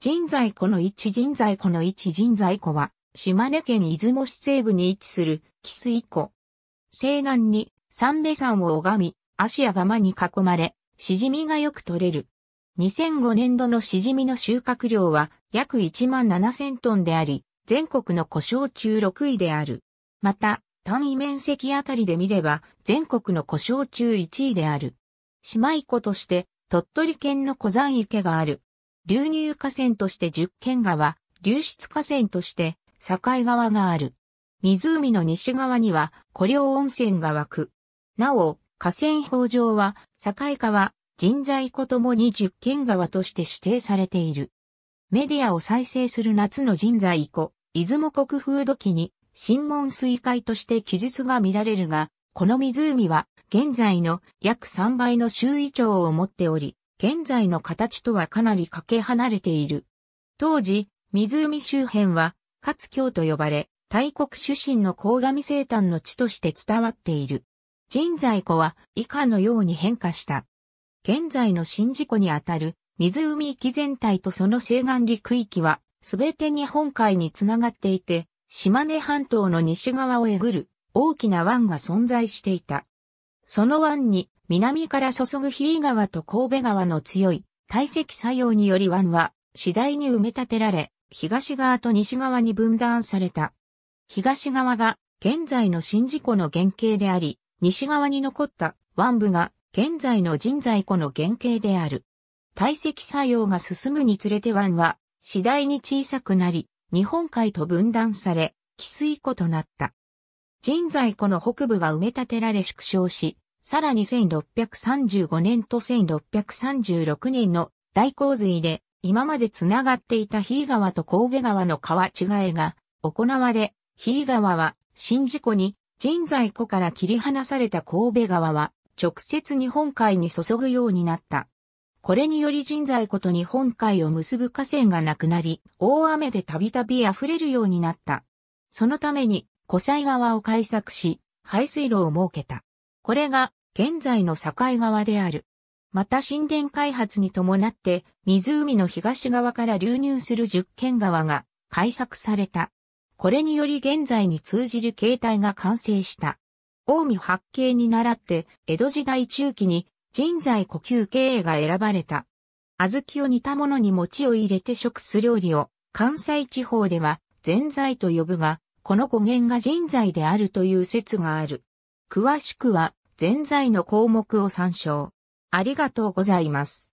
人材湖の一人材湖の一人材湖は、島根県出雲市西部に位置する、木水湖。西南に、三瓶山を拝み、足や釜に囲まれ、しじみがよく取れる。2005年度のしじみの収穫量は、約1万7000トンであり、全国の湖沼中6位である。また、単位面積あたりで見れば、全国の湖沼中1位である。島湖として、鳥取県の小山池がある。流入河川として十軒川、流出河川として境川がある。湖の西側には古陵温泉が湧く。なお、河川法上は境川、人材湖ともに十軒川として指定されている。メディアを再生する夏の人材湖、出雲国風土記に、新門水海として記述が見られるが、この湖は現在の約3倍の周囲長を持っており、現在の形とはかなりかけ離れている。当時、湖周辺は、かつ京と呼ばれ、大国出身の鴻上生誕の地として伝わっている。人材湖は以下のように変化した。現在の新事湖にあたる湖域全体とその西岸陸域はすべて日本海につながっていて、島根半島の西側をえぐる大きな湾が存在していた。その湾に南から注ぐ比叡川と神戸川の強い堆積作用により湾は次第に埋め立てられ、東側と西側に分断された。東側が現在の宍道湖の原型であり、西側に残った湾部が現在の人材湖の原型である。堆積作用が進むにつれて湾は次第に小さくなり、日本海と分断され、汽水湖となった。人材湖の北部が埋め立てられ縮小し、さらに1635年と1636年の大洪水で今まで繋がっていた日川と神戸川の川違いが行われ、日川は新事故に人材湖から切り離された神戸川は直接日本海に注ぐようになった。これにより人材湖と日本海を結ぶ河川がなくなり、大雨でたびたび溢れるようになった。そのために湖西川を開削し、排水路を設けた。これが現在の境川である。また神殿開発に伴って湖の東側から流入する十軒川が開削された。これにより現在に通じる形態が完成した。近江八景に倣って江戸時代中期に人材呼吸経営が選ばれた。小豆を煮たものに餅を入れて食す料理を関西地方では全材と呼ぶが、この語源が人材であるという説がある。詳しくは全財の項目を参照。ありがとうございます。